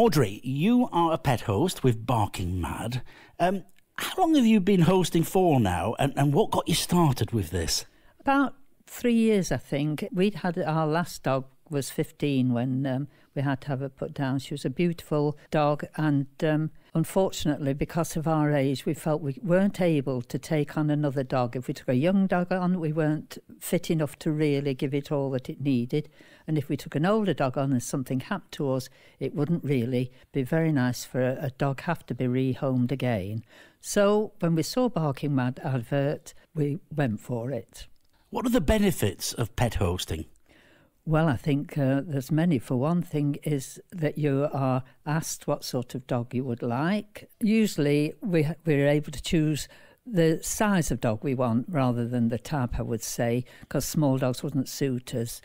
Audrey, you are a pet host with Barking Mad. Um, how long have you been hosting for now, and, and what got you started with this? About three years, I think. We'd had our last dog was 15 when um, we had to have her put down. She was a beautiful dog, and um, unfortunately, because of our age, we felt we weren't able to take on another dog. If we took a young dog on, we weren't fit enough to really give it all that it needed. And if we took an older dog on and something happened to us, it wouldn't really be very nice for a, a dog have to be rehomed again. So when we saw Barking Mad advert, we went for it. What are the benefits of pet hosting? Well, I think uh, there's many. For one thing, is that you are asked what sort of dog you would like. Usually, we we're able to choose the size of dog we want rather than the type, I would say, because small dogs wouldn't suit us.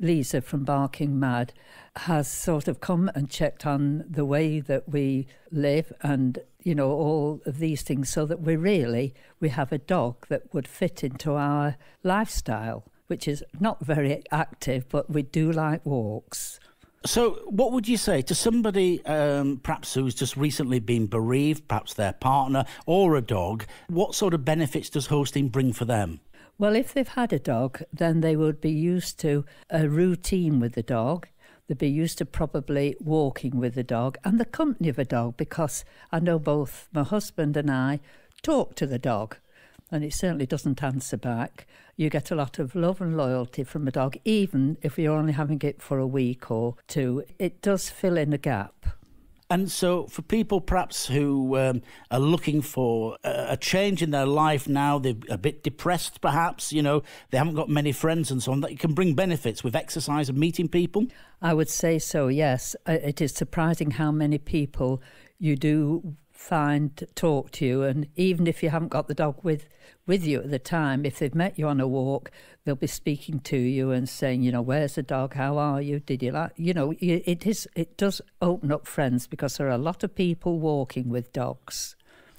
Lisa from Barking Mad has sort of come and checked on the way that we live and you know all of these things so that we really we have a dog that would fit into our lifestyle which is not very active, but we do like walks. So, what would you say to somebody, um, perhaps who's just recently been bereaved, perhaps their partner or a dog? What sort of benefits does hosting bring for them? Well, if they've had a dog, then they would be used to a routine with the dog. They'd be used to probably walking with the dog and the company of a dog because I know both my husband and I talk to the dog and it certainly doesn't answer back. You get a lot of love and loyalty from a dog, even if you're only having it for a week or two. It does fill in a gap. And so, for people perhaps who um, are looking for a, a, change in their life now, they're a bit depressed perhaps, you know, they haven't got many friends and so on, that it can bring benefits with exercise and meeting people? I would say so, yes. It is surprising how many people you do Find to talk to you. And even if you haven't got the dog with with you at the time, if they've met you on a walk, they'll be speaking to you and saying, you know, where's the dog? How are you? Did you like? You know, it is it does open up friends because there are a lot of people walking with dogs.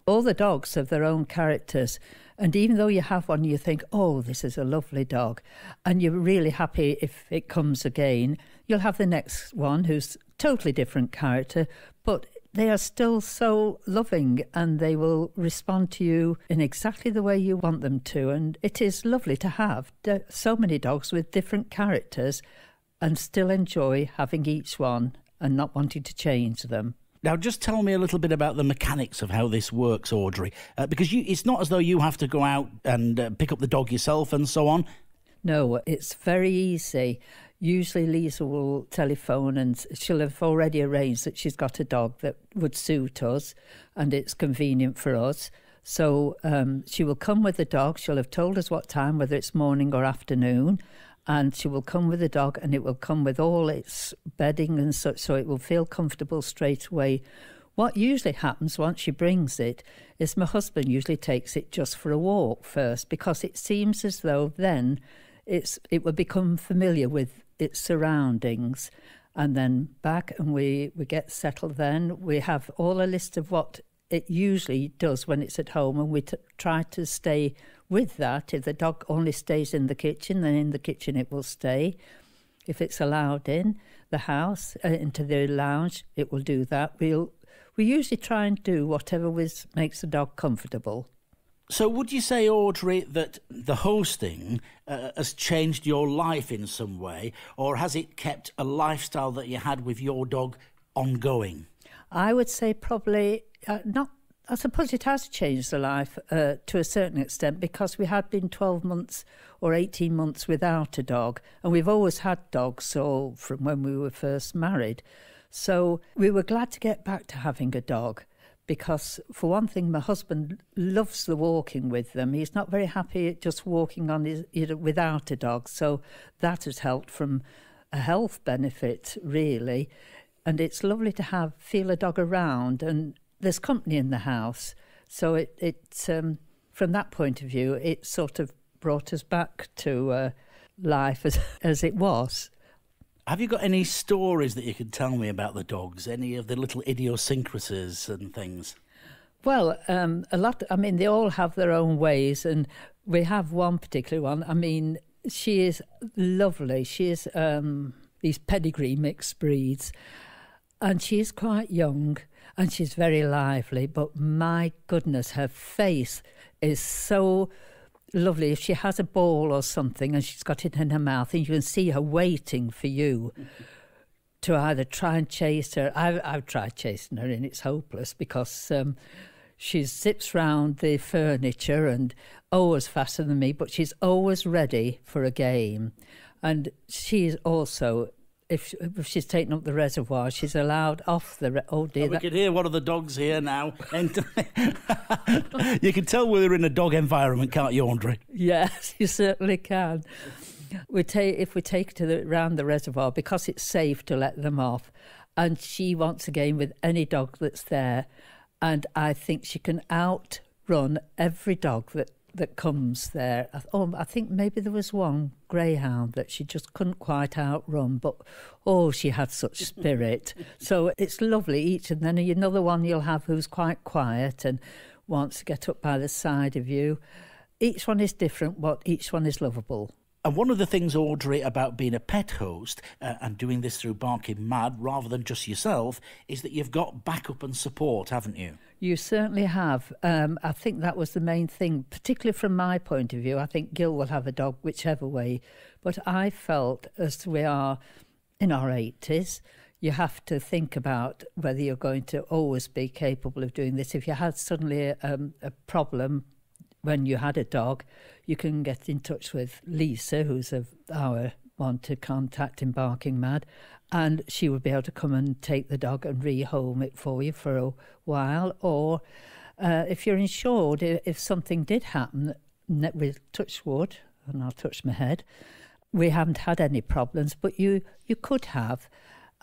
All the dogs have their own characters. And even though you have one, you think, oh, this is a lovely dog, and you're really happy if it comes again, you'll have the next one who's totally different character, but they are still so loving and they will respond to you in exactly the way you want them to. And it is lovely to have so many dogs with different characters and still enjoy having each one and not wanting to change them. Now, just tell me a little bit about the mechanics of how this works, Audrey, uh, because you, it's not as though you have to go out and uh, pick up the dog yourself and so on. No, it's very easy usually Lisa will telephone and she'll have already arranged that she's got a dog that would suit us and it's convenient for us. So um, she will come with the dog. She'll have told us what time, whether it's morning or afternoon. And she will come with the dog and it will come with all its bedding and such, so it will feel comfortable straight away. What usually happens once she brings it is my husband usually takes it just for a walk first because it seems as though then it's it will become familiar with its surroundings. And then back, and we, we get settled then. We have all a list of what it usually does when it's at home, and we try to stay with that. If the dog only stays in the kitchen, then in the kitchen it will stay. If it's allowed in the house, uh, into the lounge, it will do that. We'll, we usually try and do whatever was, makes the dog comfortable. So, would you say, Audrey, that the hosting uh, has changed your life in some way, or has it kept a lifestyle that you had with your dog ongoing? I would say probably uh, not. I suppose it has changed the life uh, to a certain extent because we had been 12 months or 18 months without a dog, and we've always had dogs, so from when we were first married. So we were glad to get back to having a dog because, for one thing, my husband loves the walking with them. He's not very happy just walking on his, without a dog, so that has helped from a health benefit, really. And it's lovely to have feel a dog around, and there's company in the house, so it it um, from that point of view, it sort of brought us back to uh, life as as it was. Have you got any stories that you could tell me about the dogs? Any of the little idiosyncrasies and things? Well, um, a lot. I mean, they all have their own ways, and we have one particular one. I mean, she is lovely. She is um, these pedigree mixed breeds, and she is quite young and she's very lively. But my goodness, her face is so lovely if she has a ball or something and she's got it in her mouth and you can see her waiting for you to either try and chase her. I've, I've tried chasing her and it's hopeless because um, she zips round the furniture and always oh, faster than me, but she's always ready for a game. And she's also if, she, if, she's taken up the reservoir, she's allowed off the. Re- oh dear! Oh, we could hear one of the dogs here now. you can tell we're in a dog environment, can't you, Andre? Yes, you certainly can. We take if we take her to the round the reservoir because it's safe to let them off, and she once again with any dog that's there, and I think she can outrun every dog that that comes there. I, oh, I think maybe there was one greyhound that she just couldn't quite outrun, but oh, she had such spirit. so it's lovely each, and then another one you'll have who's quite quiet and wants to get up by the side of you. Each one is different, but each one is lovable. And one of the things, Audrey, about being a pet host uh, and doing this through Barking Mad rather than just yourself is that you've got backup and support, haven't you? You certainly have. Um, I think that was the main thing, particularly from my point of view. I think Gil will have a dog whichever way, but I felt as we are in our 80s, you have to think about whether you're going to always be capable of doing this. If you had suddenly a, um, a problem when you had a dog, you can get in touch with Lisa, who's a, our Want to contact Embarking Mad, and she would be able to come and take the dog and rehome it for you for a while. Or uh, if you're insured, if something did happen with touch wood, and I'll touch my head, we haven't had any problems, but you, you could have.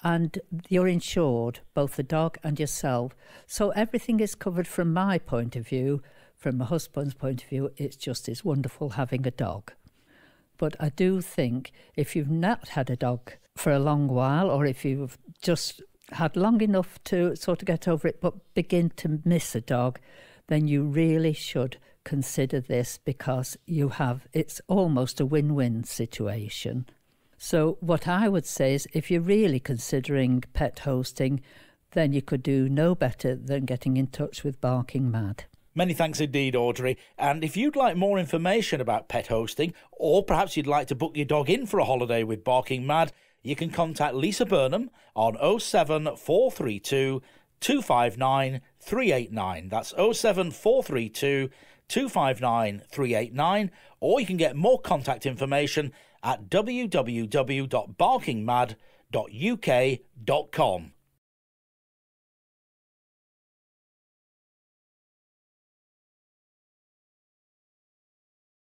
And you're insured, both the dog and yourself. So everything is covered from my point of view. From my husband's point of view, it's just it's wonderful having a dog. But I do think if you've not had a dog for a long while, or if you've just had long enough to sort of get over it, but begin to miss a dog, then you really should consider this because you have it's almost a win win situation. So, what I would say is if you're really considering pet hosting, then you could do no better than getting in touch with Barking Mad. Many thanks indeed, Audrey. And if you'd like more information about pet hosting, or perhaps you'd like to book your dog in for a holiday with Barking Mad, you can contact Lisa Burnham on 07432 259 389. That's 07432 259 389. Or you can get more contact information at www.barkingmad.uk.com.